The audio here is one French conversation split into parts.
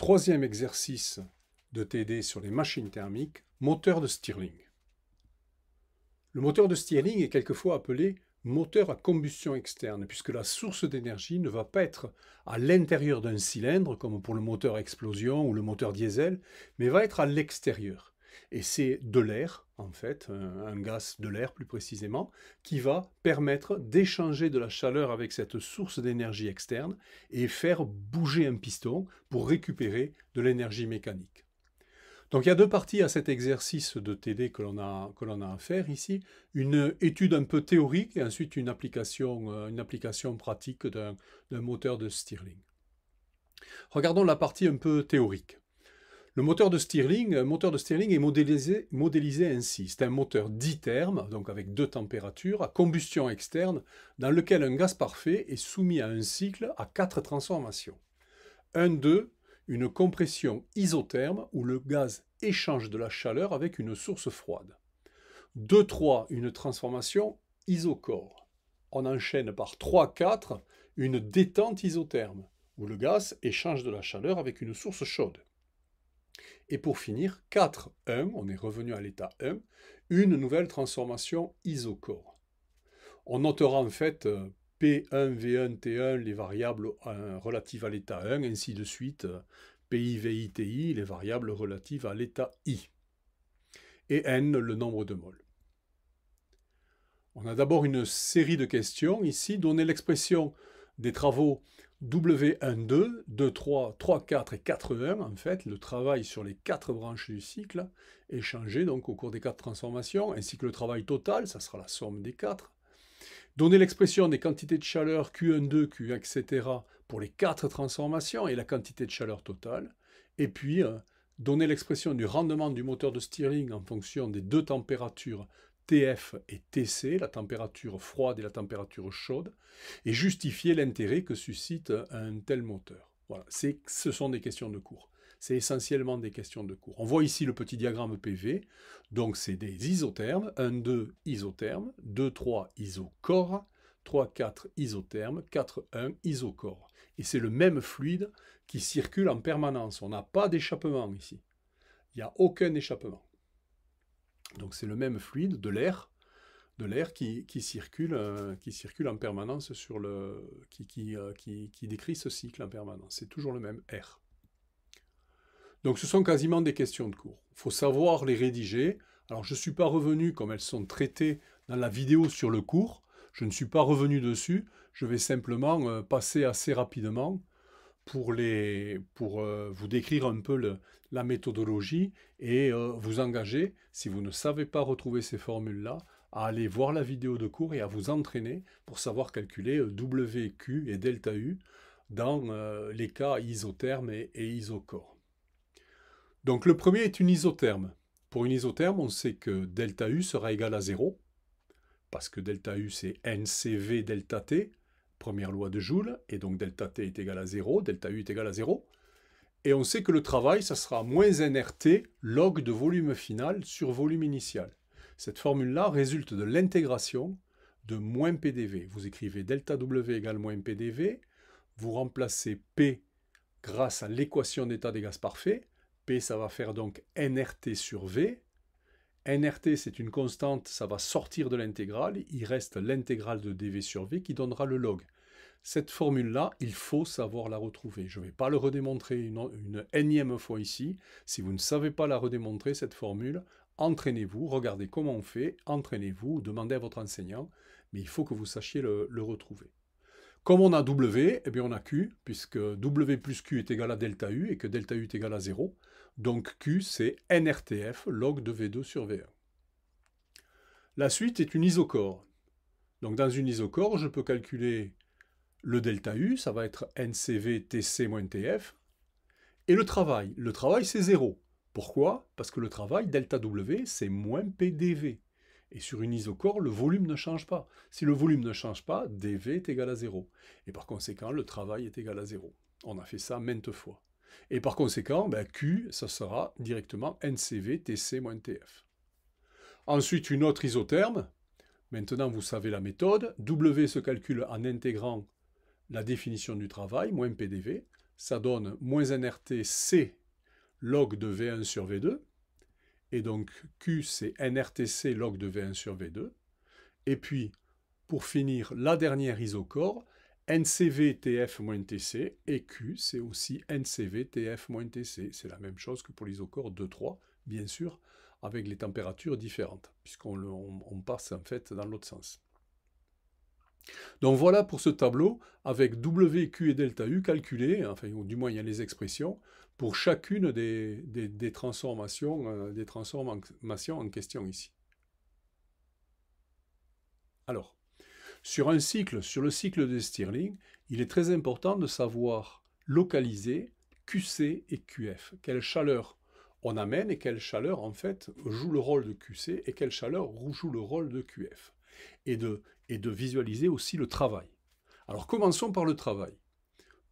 Troisième exercice de TD sur les machines thermiques, moteur de Stirling. Le moteur de Stirling est quelquefois appelé moteur à combustion externe, puisque la source d'énergie ne va pas être à l'intérieur d'un cylindre, comme pour le moteur à explosion ou le moteur diesel, mais va être à l'extérieur. Et c'est de l'air, en fait, euh, un gaz de l'air plus précisément, qui va permettre d'échanger de la chaleur avec cette source d'énergie externe et faire bouger un piston pour récupérer de l'énergie mécanique. Donc il y a deux parties à cet exercice de TD que l'on a, a à faire ici. Une étude un peu théorique et ensuite euh, une application, pratique d'un, d'un moteur de Stirling. Regardons la partie un peu théorique. Le moteur de Stirling, euh, moteur de est modélisé, ainsi. C'est un moteur diterme, donc avec deux températures, à combustion externe, dans lequel un gaz parfait est soumis à un cycle à quatre transformations. 1-2 une compression isotherme où le gaz échange de la chaleur avec une source froide. 2-3, une transformation isochore. On enchaîne par 3-4, une détente isotherme où le gaz échange de la chaleur avec une source chaude. Et pour finir, 4.1, on est revenu à l'état 1, une nouvelle transformation isochore. On notera en fait P1, V1, T1, les variables euh, relatives à l'état 1, ainsi de suite, euh, PI, VI, TI, les variables relatives à l'état I. Et N, le nombre de moles. On a d'abord une série de questions ici. Donner l'expression des travaux W1-2, 2-3, 3-4 et 4-1, e en fait, le travail sur les quatre branches du cycle est changé donc au cours des quatre transformations, ainsi que le travail total, ça sera la somme des quatre. Donner l'expression des quantités de chaleur Q1-2, Q, etc. pour les quatre transformations et la quantité de chaleur totale. Et puis, euh, donner l'expression du rendement du moteur de steering en fonction des deux températures TF et TC, la température froide et la température chaude, et justifier l'intérêt que suscite un tel moteur. Voilà, ce sont des questions de cours. C'est essentiellement des questions de cours. On voit ici le petit diagramme PV, donc c'est des isothermes, 1, 2 isothermes, 2, 3 isocores, 3, 4 isothermes, 4, 1 isocore. Et c'est le même fluide qui circule en permanence. On n'a pas d'échappement ici. Il n'y a aucun échappement. Donc c'est le même fluide de l'air, de l'air qui, circule, euh, qui circule en permanence sur le, euh, qui, décrit ce cycle en permanence. C'est toujours le même R. Donc ce sont quasiment des questions de cours. Il faut savoir les rédiger. Alors je ne suis pas revenu, comme elles sont traitées dans la vidéo sur le cours, je ne suis pas revenu dessus, je vais simplement euh, passer assez rapidement pour, euh, vous décrire un peu la méthodologie et euh, vous engager, si vous ne savez pas retrouver ces formules-là, à aller voir la vidéo de cours et à vous entraîner pour savoir calculer euh, Q et ΔU dans les cas isotherme et, et Donc le premier est une isotherme. Pour une isotherme, on sait que delta u sera égal à 0, parce que delta u c'est NCV delta T, première loi de Joule, et donc delta t est égal à 0, delta u est égal à 0. Et on sait que le travail, ça sera moins nrt log de volume final sur volume initial. Cette formule-là résulte de l'intégration de moins pdv. Vous écrivez delta w égale moins pdv, vous remplacez p grâce à l'équation d'état des gaz parfaits, p ça va faire donc nrt sur v, NRT, c'est une constante, ça va sortir de l'intégrale, il reste l'intégrale de dv sur v qui donnera le log. Cette formule-là, il faut savoir la retrouver. Je ne vais pas le redémontrer une, une énième fois ici. Si vous ne savez pas la redémontrer, cette formule, entraînez-vous, regardez comment on fait, entraînez-vous, demandez à votre enseignant, mais il faut que vous sachiez le, retrouver. Comme on a W, eh bien on a Q, puisque W plus Q est égal à delta U et que delta U est égal à 0, donc Q, c'est nRTF log de V2 sur V1. La suite est une isochore. Donc dans une isocore, je peux calculer le delta U, ça va être NCV TC TF, et le travail. Le travail, c'est 0. Pourquoi Parce que le travail, delta W, c'est moins PDV. Et sur une isocore le volume ne change pas. Si le volume ne change pas, dV est égal à 0. Et par conséquent, le travail est égal à 0. On a fait ça maintes fois. Et par conséquent, ben, Q, ça sera directement ncvtc tf Ensuite, une autre isotherme. Maintenant, vous savez la méthode. W se calcule en intégrant la définition du travail, moins PDV. Ça donne moins NRTC log de V1 sur V2. Et donc, Q, c'est NRTC log de V1 sur V2. Et puis, pour finir, la dernière isocore, NCVTF tc et Q, c'est aussi NCVTF tc C'est la même chose que pour l'isocore 2-3, bien sûr, avec les températures différentes, puisqu'on passe en fait dans l'autre sens. Donc voilà pour ce tableau avec W, Q et delta U calculés, enfin du moins il y a les expressions, pour chacune des, transformations, euh, des transformations en question ici. Alors, sur un cycle, sur le cycle de Stirling, il est très important de savoir localiser QC et QF. Quelle chaleur on amène et quelle chaleur en fait joue le rôle de QC et quelle chaleur joue le rôle de QF. Et de, et de visualiser aussi le travail. Alors commençons par le travail.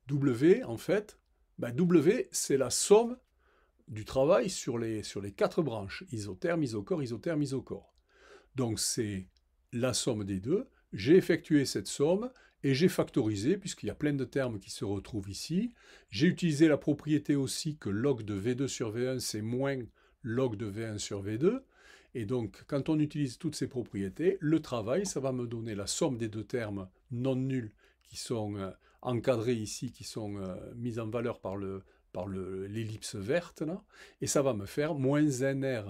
W en fait, ben, W c'est la somme du travail sur les, sur les quatre branches, isotherme, isocore, isotherme, isocore. Donc c'est la somme des deux, j'ai effectué cette somme et j'ai factorisé, puisqu'il y a plein de termes qui se retrouvent ici. J'ai utilisé la propriété aussi que log de V2 sur V1, c'est moins log de V1 sur V2. Et donc, quand on utilise toutes ces propriétés, le travail, ça va me donner la somme des deux termes non nuls qui sont euh, encadrés ici, qui sont euh, mis en valeur par le par l'ellipse verte, et ça va me faire moins NR,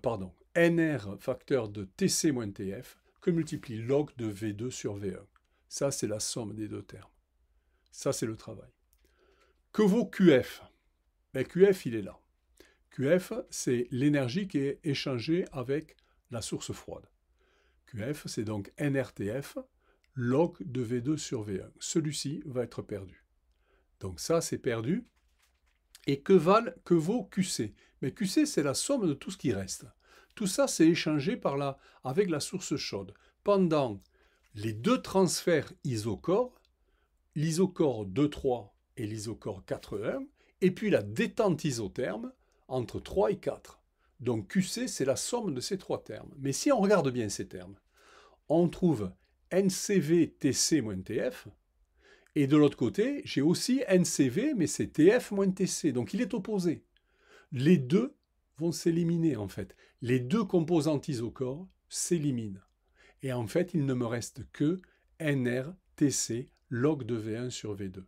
pardon, NR facteur de TC moins TF, multiplie log de V2 sur V1. Ça, c'est la somme des deux termes. Ça, c'est le travail. Que vaut QF Mais ben, QF, il est là. QF, c'est l'énergie qui est échangée avec la source froide. QF, c'est donc NRTF, log de V2 sur V1. Celui-ci va être perdu. Donc ça, c'est perdu. Et que, valent, que vaut QC Mais ben, QC, c'est la somme de tout ce qui reste. Tout ça s'est échangé par là, avec la source chaude. Pendant les deux transferts isochores, l'isochore 2,3 et l'isochore 4,1, et puis la détente isotherme entre 3 et 4. Donc QC, c'est la somme de ces trois termes. Mais si on regarde bien ces termes, on trouve ncv tf et de l'autre côté, j'ai aussi NCV, mais c'est TF-TC, donc il est opposé. Les deux vont s'éliminer en fait les deux composantes isochores s'éliminent. Et en fait, il ne me reste que NRTC log de V1 sur V2.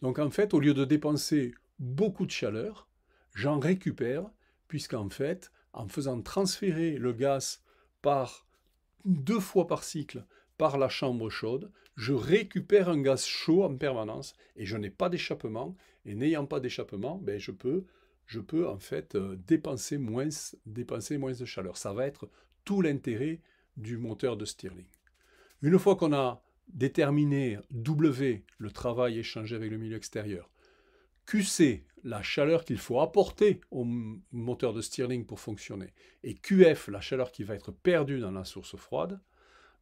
Donc en fait, au lieu de dépenser beaucoup de chaleur, j'en récupère, puisqu'en fait, en faisant transférer le gaz par deux fois par cycle par la chambre chaude, je récupère un gaz chaud en permanence et je n'ai pas d'échappement. Et n'ayant pas d'échappement, ben, je peux je peux en fait euh, dépenser moins, dépenser moins de chaleur. Ça va être tout l'intérêt du moteur de Stirling. Une fois qu'on a déterminé W, le travail échangé avec le milieu extérieur, QC, la chaleur qu'il faut apporter au moteur de Stirling pour fonctionner, et QF, la chaleur qui va être perdue dans la source froide,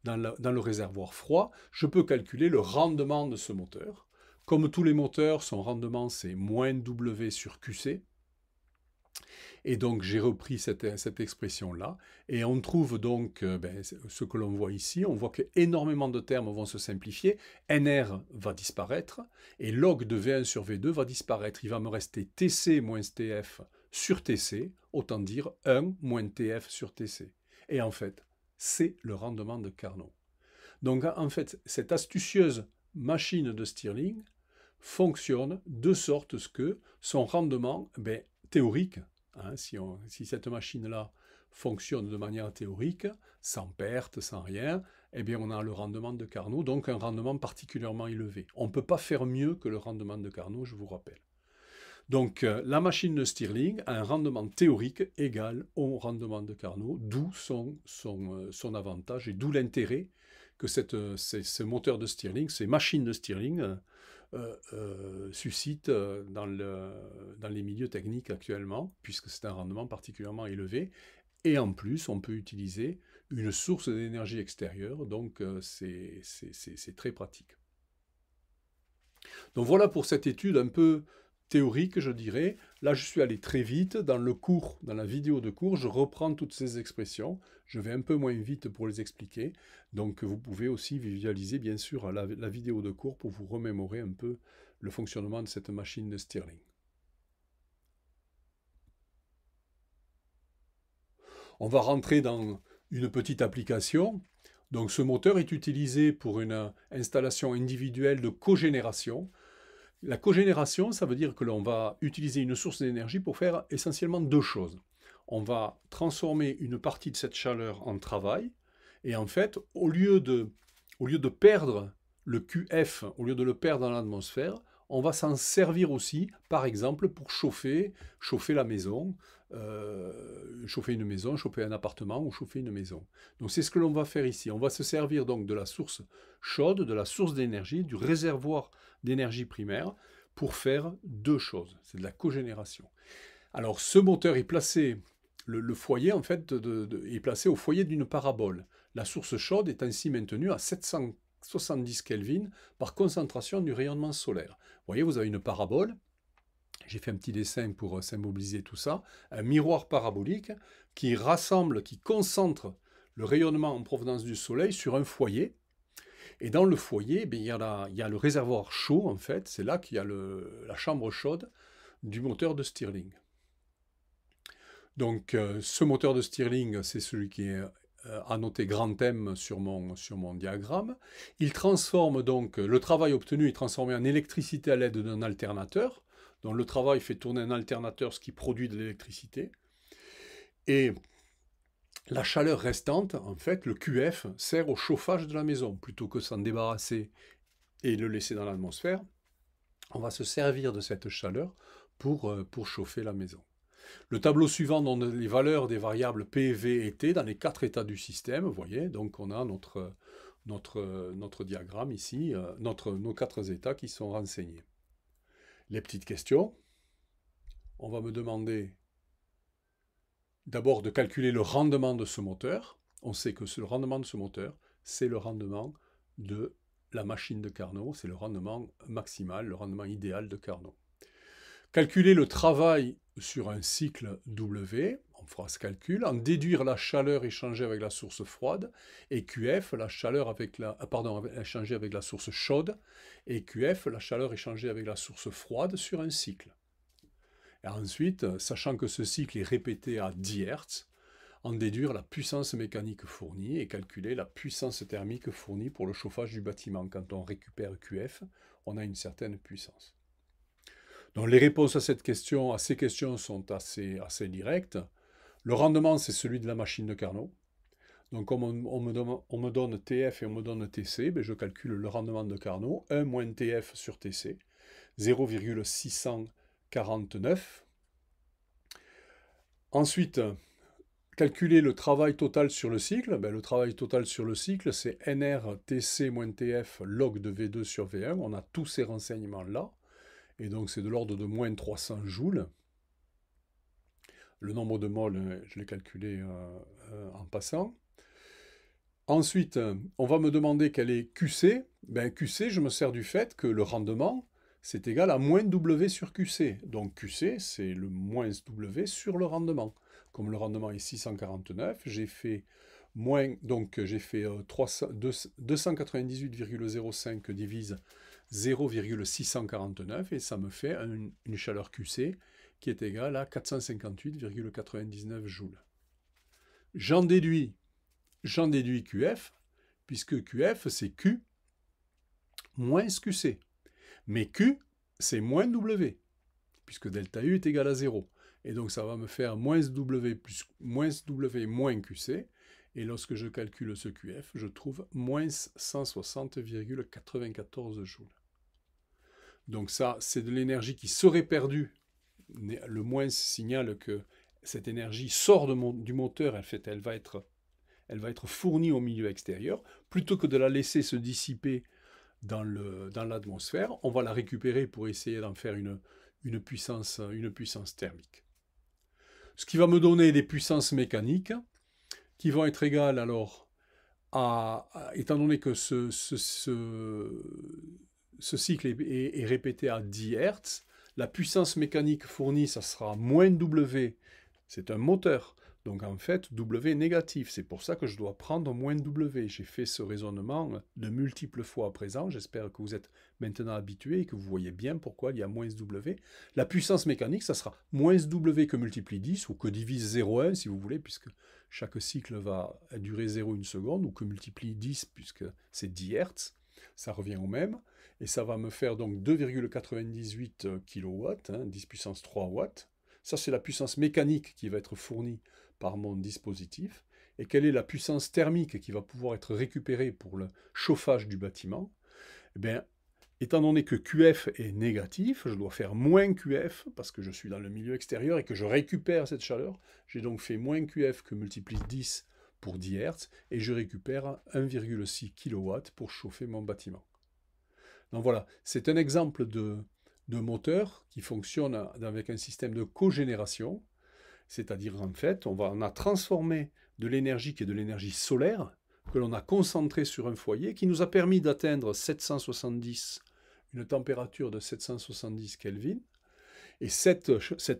dans dans le réservoir froid, je peux calculer le rendement de ce moteur. Comme tous les moteurs, son rendement c'est moins W sur QC, et donc j'ai repris cette, expression-là. Et on trouve donc euh, ben, ce que l'on voit ici. On voit qu'énormément de termes vont se simplifier. NR va disparaître et log de V1 sur V2 va disparaître. Il va me rester TC moins TF sur TC, autant dire 1 moins TF sur TC. Et en fait, c'est le rendement de Carnot. Donc en fait, cette astucieuse machine de Stirling fonctionne de sorte que son rendement ben, théorique Hein, si, cette machine-là fonctionne de manière théorique, sans perte, sans rien, eh bien on a le rendement de Carnot, donc un rendement particulièrement élevé. On ne peut pas faire mieux que le rendement de Carnot, je vous rappelle. Donc euh, la machine de Stirling a un rendement théorique égal au rendement de Carnot, d'où son, euh, avantage et d'où l'intérêt que ce euh, moteur de Stirling, ces machines de Stirling, euh, euh, suscite euh, dans, les milieux techniques actuellement, puisque c'est un rendement particulièrement élevé, et en plus, on peut utiliser une source d'énergie extérieure, donc c'est très pratique. Donc voilà pour cette étude un peu théorique, je dirais, Là, je suis allé très vite. Dans le cours, dans la vidéo de cours, je reprends toutes ces expressions. Je vais un peu moins vite pour les expliquer. Donc, vous pouvez aussi visualiser, bien sûr, la, vidéo de cours pour vous remémorer un peu le fonctionnement de cette machine de Stirling. On va rentrer dans une petite application. Donc ce moteur est utilisé pour une installation individuelle de cogénération. La cogénération, ça veut dire que l'on va utiliser une source d'énergie pour faire essentiellement deux choses. On va transformer une partie de cette chaleur en travail, et en fait, au lieu de, au lieu de perdre le QF, au lieu de le perdre dans l'atmosphère, on va s'en servir aussi, par exemple, pour chauffer, chauffer la maison, euh, chauffer une maison, chauffer un appartement ou chauffer une maison. Donc c'est ce que l'on va faire ici. On va se servir donc de la source chaude, de la source d'énergie, du réservoir d'énergie primaire pour faire deux choses. C'est de la cogénération. Alors ce moteur est placé, le, foyer en fait est placé au foyer d'une parabole. La source chaude est ainsi maintenue à 770 Kelvin par concentration du rayonnement solaire. Vous voyez, vous avez une parabole j'ai fait un petit dessin pour euh, symboliser tout ça, un miroir parabolique qui rassemble, qui concentre le rayonnement en provenance du soleil sur un foyer. Et dans le foyer, eh il, y a le réservoir chaud, en fait, c'est là qu'il y a la chambre chaude du moteur de Stirling. Donc euh, ce moteur de Stirling, c'est celui qui est annoté euh, grand M sur mon, sur mon diagramme. Il transforme donc le travail obtenu est transformé en électricité à l'aide d'un alternateur le travail fait tourner un alternateur, ce qui produit de l'électricité. Et la chaleur restante, en fait, le QF, sert au chauffage de la maison. Plutôt que s'en débarrasser et le laisser dans l'atmosphère, on va se servir de cette chaleur pour, euh, pour chauffer la maison. Le tableau suivant donne les valeurs des variables P, V et T dans les quatre états du système. Vous voyez, donc on a notre, notre, notre diagramme ici, euh, notre, nos quatre états qui sont renseignés les petites questions. On va me demander d'abord de calculer le rendement de ce moteur. On sait que ce, le rendement de ce moteur, c'est le rendement de la machine de Carnot, c'est le rendement maximal, le rendement idéal de Carnot. Calculer le travail sur un cycle W, on fera calcul, en déduire la chaleur échangée avec la source froide, et QF, la chaleur avec la, euh, échangée avec la source chaude, et QF, la chaleur échangée avec la source froide sur un cycle. ensuite, euh, sachant que ce cycle est répété à 10 Hz, en déduire la puissance mécanique fournie et calculer la puissance thermique fournie pour le chauffage du bâtiment. Quand on récupère QF, on a une certaine puissance. Donc les réponses à cette question, à ces questions sont assez directes. Le rendement, c'est celui de la machine de Carnot. Donc, comme on, me donne, TF et on me donne TC, ben, je calcule le rendement de Carnot, 1 moins TF sur TC, 0,649. Ensuite, calculer le travail total sur le cycle. Ben, le travail total sur le cycle, c'est NR TC moins TF log de V2 sur V1. On a tous ces renseignements-là. Et donc, c'est de l'ordre de moins 300 joules. Le nombre de moles, euh, je l'ai calculé euh, euh, en passant. Ensuite, on va me demander quel est QC. Ben, QC, je me sers du fait que le rendement, c'est égal à moins W sur QC. Donc QC, c'est le moins W sur le rendement. Comme le rendement est 649, j'ai fait moins, donc j'ai fait 298,05 divise 0,649 et ça me fait une chaleur QC qui est égal à 458,99 joules. J'en déduis, j'en déduis QF, puisque QF c'est Q moins QC. Mais Q, c'est moins W, puisque delta U est égal à 0. Et donc ça va me faire moins W, moins W moins QC. Et lorsque je calcule ce QF, je trouve moins 160,94 joules. Donc ça, c'est de l'énergie qui serait perdue le moins signale que cette énergie sort du moteur, elle, fait, elle, va être, fournie au milieu extérieur, plutôt que de la laisser se dissiper dans l'atmosphère, on va la récupérer pour essayer d'en faire une, puissance, une puissance thermique. Ce qui va me donner des puissances mécaniques qui vont être égales alors à, étant donné que ce, cycle est, est, répété à 10 Hertz, la puissance mécanique fournie, ça sera moins W. C'est un moteur. Donc en fait, W est négatif. C'est pour ça que je dois prendre moins W. J'ai fait ce raisonnement de multiples fois à présent. J'espère que vous êtes maintenant habitués et que vous voyez bien pourquoi il y a moins W. La puissance mécanique, ça sera moins W que multiplie 10 ou que divise 0,1 si vous voulez, puisque chaque cycle va durer 0,1 seconde ou que multiplie 10 puisque c'est 10 Hertz ça revient au même, et ça va me faire donc 2,98 kW, 10 puissance 3 watts. Ça, c'est la puissance mécanique qui va être fournie par mon dispositif, et quelle est la puissance thermique qui va pouvoir être récupérée pour le chauffage du bâtiment. Eh bien, Étant donné que QF est négatif, je dois faire moins QF parce que je suis dans le milieu extérieur et que je récupère cette chaleur. J'ai donc fait moins QF que multiplie 10 pour 10 Hz et je récupère 1,6 kW pour chauffer mon bâtiment. Donc voilà, c'est un exemple de, moteur qui fonctionne avec un système de cogénération, c'est-à-dire en fait, on, va, a transformé de l'énergie qui est de l'énergie solaire, que l'on a concentrée sur un foyer, qui nous a permis d'atteindre 770, une température de 770 Kelvin, et cette,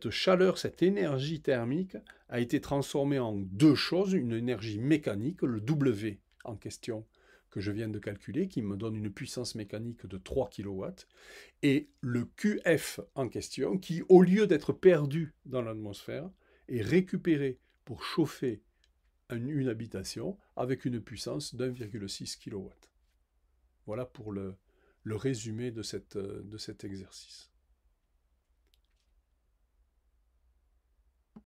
chaleur, cette énergie thermique a été transformée en deux choses, une énergie mécanique, le W en question, que je viens de calculer, qui me donne une puissance mécanique de 3 kW, et le QF en question, qui, au lieu d'être perdu dans l'atmosphère, est récupéré pour chauffer une, habitation avec une puissance d'1,6 kW. Voilà pour le, le résumé de, cette, de cet exercice.